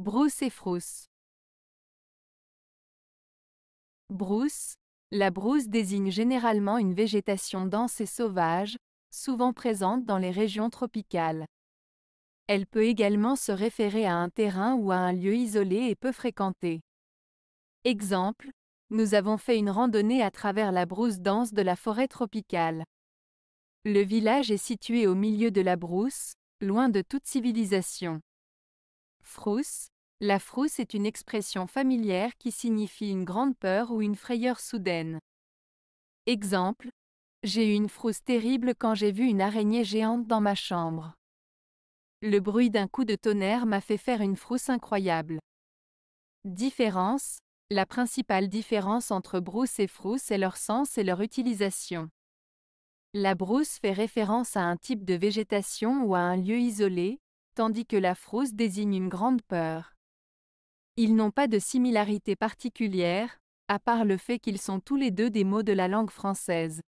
Brousse et frousse. Brousse. La brousse désigne généralement une végétation dense et sauvage, souvent présente dans les régions tropicales. Elle peut également se référer à un terrain ou à un lieu isolé et peu fréquenté. Exemple, nous avons fait une randonnée à travers la brousse dense de la forêt tropicale. Le village est situé au milieu de la brousse, loin de toute civilisation. Frousse. La frousse est une expression familière qui signifie une grande peur ou une frayeur soudaine. Exemple. J'ai eu une frousse terrible quand j'ai vu une araignée géante dans ma chambre. Le bruit d'un coup de tonnerre m'a fait faire une frousse incroyable. Différence. La principale différence entre brousse et frousse est leur sens et leur utilisation. La brousse fait référence à un type de végétation ou à un lieu isolé, tandis que la frousse désigne une grande peur. Ils n'ont pas de similarité particulière, à part le fait qu'ils sont tous les deux des mots de la langue française.